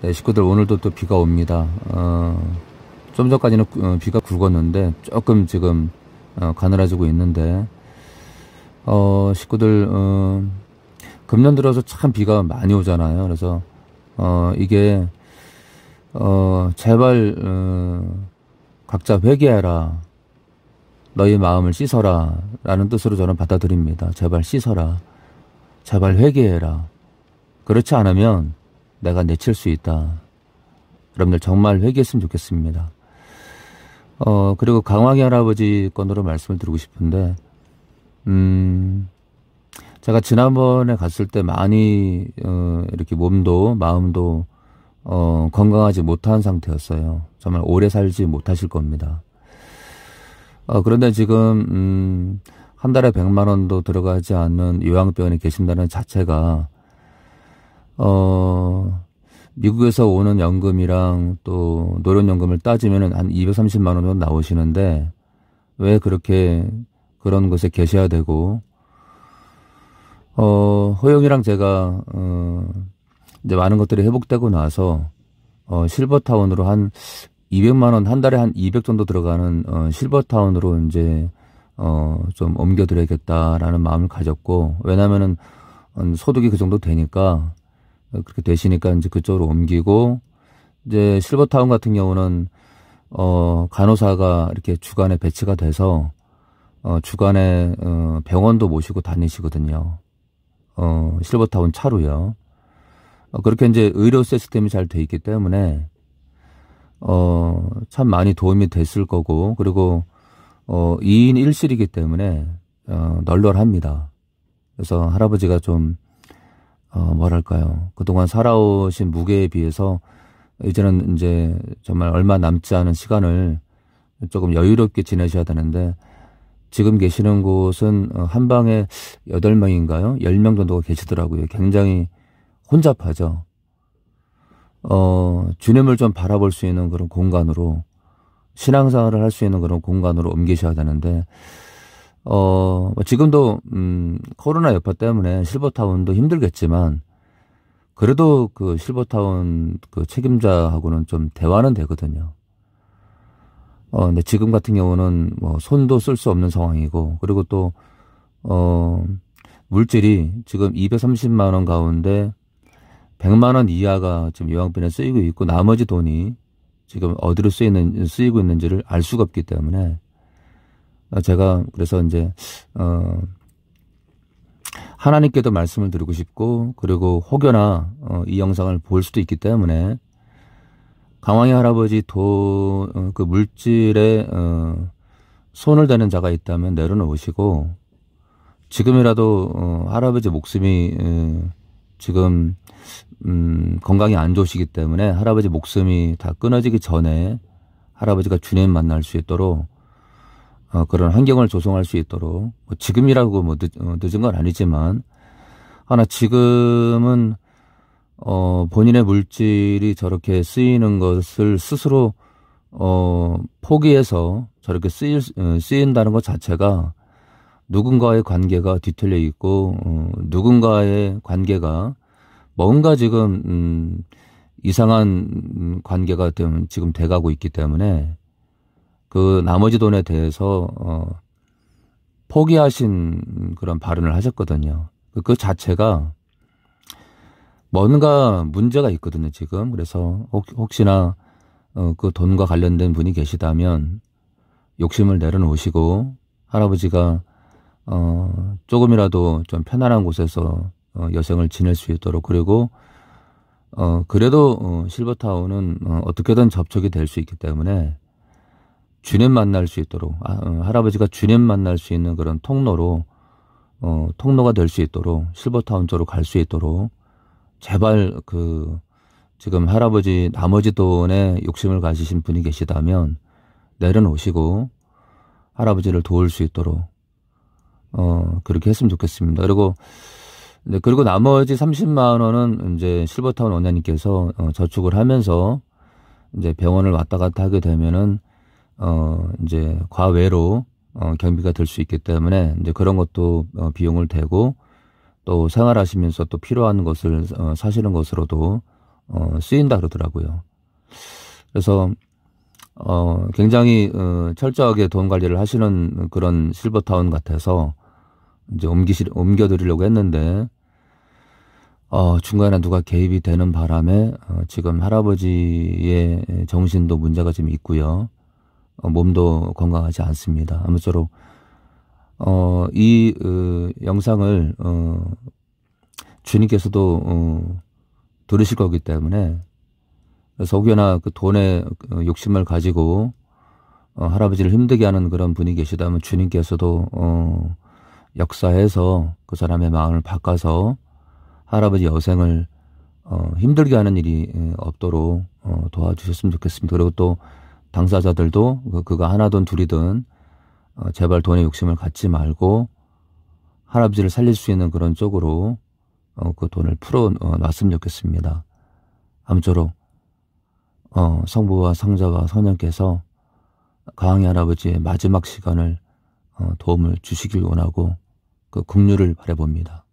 네, 식구들 오늘도 또 비가 옵니다. 어, 좀 전까지는 어, 비가 굵었는데 조금 지금 어, 가늘어지고 있는데 어, 식구들 어, 금년 들어서 참 비가 많이 오잖아요. 그래서 어, 이게 어, 제발 어, 각자 회개해라. 너희 마음을 씻어라. 라는 뜻으로 저는 받아들입니다. 제발 씻어라. 제발 회개해라. 그렇지 않으면 내가 내칠 수 있다. 여러분들 정말 회개했으면 좋겠습니다. 어, 그리고 강황희 할아버지 건으로 말씀을 드리고 싶은데, 음, 제가 지난번에 갔을 때 많이, 어, 이렇게 몸도, 마음도, 어, 건강하지 못한 상태였어요. 정말 오래 살지 못하실 겁니다. 어, 그런데 지금, 음, 한 달에 100만 원도 들어가지 않는 요양병원에 계신다는 자체가 어, 미국에서 오는 연금이랑 또 노련연금을 따지면 한 230만 원 정도 나오시는데 왜 그렇게 그런 곳에 계셔야 되고 어, 허영이랑 제가 어, 이제 많은 것들이 회복되고 나서 어, 실버타운으로 한 200만 원 한 달에 한 200 정도 들어가는 어, 실버타운으로 이제 어, 좀 옮겨드려야겠다라는 마음을 가졌고 왜냐면은 소득이 그 정도 되니까 어, 그렇게 되시니까 이제 그쪽으로 옮기고 이제 실버타운 같은 경우는 어 간호사가 이렇게 주간에 배치가 돼서 어 주간에 어 병원도 모시고 다니시거든요. 어 실버타운 차로요. 어, 그렇게 이제 의료 시스템이 잘 돼 있기 때문에 어참 많이 도움이 됐을 거고 그리고 어 2인 1실이기 때문에 어 널널합니다. 그래서 할아버지가 좀 어, 뭐랄까요. 그동안 살아오신 무게에 비해서 이제는 이제 정말 얼마 남지 않은 시간을 조금 여유롭게 지내셔야 되는데 지금 계시는 곳은 어, 한 방에 여덟 명인가요? 열 명 정도가 계시더라고요. 굉장히 혼잡하죠. 어, 주님을 좀 바라볼 수 있는 그런 공간으로 신앙생활을 할 수 있는 그런 공간으로 옮기셔야 되는데 어, 뭐 지금도, 음, 코로나 여파 때문에 실버타운도 힘들겠지만, 그래도 그 실버타운 그 책임자하고는 좀 대화는 되거든요. 어, 근데 지금 같은 경우는 뭐 손도 쓸 수 없는 상황이고, 그리고 또, 어, 물질이 지금 230만원 가운데 100만원 이하가 지금 요양비에 쓰이고 있고, 나머지 돈이 지금 어디로 쓰이는, 쓰이고 있는지를 알 수가 없기 때문에, 아, 제가 그래서 이제 어 하나님께도 말씀을 드리고 싶고 그리고 혹여나 어, 이 영상을 볼 수도 있기 때문에 강황희 할아버지 도그 어, 물질에 어, 손을 대는 자가 있다면 내려놓으시고 지금이라도 어, 할아버지 목숨이 에, 어, 지금 음, 건강이 안 좋으시기 때문에 할아버지 목숨이 다 끊어지기 전에 할아버지가 주님 만날 수 있도록 어, 그런 환경을 조성할 수 있도록 뭐 지금이라고 뭐 늦, 어, 늦은 건 아니지만 하나 지금은 어, 본인의 물질이 저렇게 쓰이는 것을 스스로 어, 포기해서 저렇게 쓰일, 어, 쓰인다는 것 자체가 누군가의 관계가 뒤틀려 있고 어, 누군가의 관계가 뭔가 지금 음, 이상한 관계가 되면 지금 돼가고 있기 때문에 그 나머지 돈에 대해서 어 포기하신 그런 발언을 하셨거든요. 그그 그 자체가 뭔가 문제가 있거든요, 지금. 그래서 혹, 시나 어, 그 돈과 관련된 분이 계시다면 욕심을 내려놓으시고 할아버지가 어, 조금이라도 좀 편안한 곳에서 어, 여생을 지낼 수 있도록 그리고 어, 그래도 어, 실버타운은 어, 어떻게든 접촉이 될 수 있기 때문에 주님 만날 수 있도록 아, 어, 할아버지가 주님 만날 수 있는 그런 통로로 어, 통로가 될 수 있도록 실버타운 쪽으로 갈 수 있도록 제발 그 지금 할아버지 나머지 돈에 욕심을 가지신 분이 계시다면 내려놓으시고 할아버지를 도울 수 있도록 어 그렇게 했으면 좋겠습니다. 그리고 네, 그리고 나머지 30만 원은 이제 실버타운 원장님께서 어, 저축을 하면서 이제 병원을 왔다 갔다 하게 되면은 어 이제 과외로 어 경비가 될 수 있기 때문에 이제 그런 것도 어, 비용을 대고 또 생활하시면서 또 필요한 것을 어, 사시는 것으로도 어 쓰인다 그러더라고요. 그래서 어 굉장히 어, 철저하게 돈 관리를 하시는 그런 실버타운 같아서 이제 옮기시 옮겨드리려고 했는데 어, 중간에 누가 개입이 되는 바람에 어, 지금 할아버지의 정신도 문제가 좀 있고요. 어, 몸도 건강하지 않습니다. 아무쪼록 어, 이 어, 영상을 어, 주님께서도 어, 들으실 거기 때문에 그래서 혹여나 그 돈의 어, 욕심을 가지고 어, 할아버지를 힘들게 하는 그런 분이 계시다면 주님께서도 어, 역사해서 그 사람의 마음을 바꿔서 할아버지 여생을 어, 힘들게 하는 일이 어, 없도록 어, 도와주셨으면 좋겠습니다. 그리고 또 당사자들도 그, 그가 하나든 둘이든 어, 제발 돈의 욕심을 갖지 말고 할아버지를 살릴 수 있는 그런 쪽으로 어, 그 돈을 풀어 어, 놨으면 좋겠습니다. 아무쪼록 어, 성부와 성자와 성령께서 가왕이 할아버지의 마지막 시간을 어, 도움을 주시길 원하고 그 긍휼을 바래봅니다.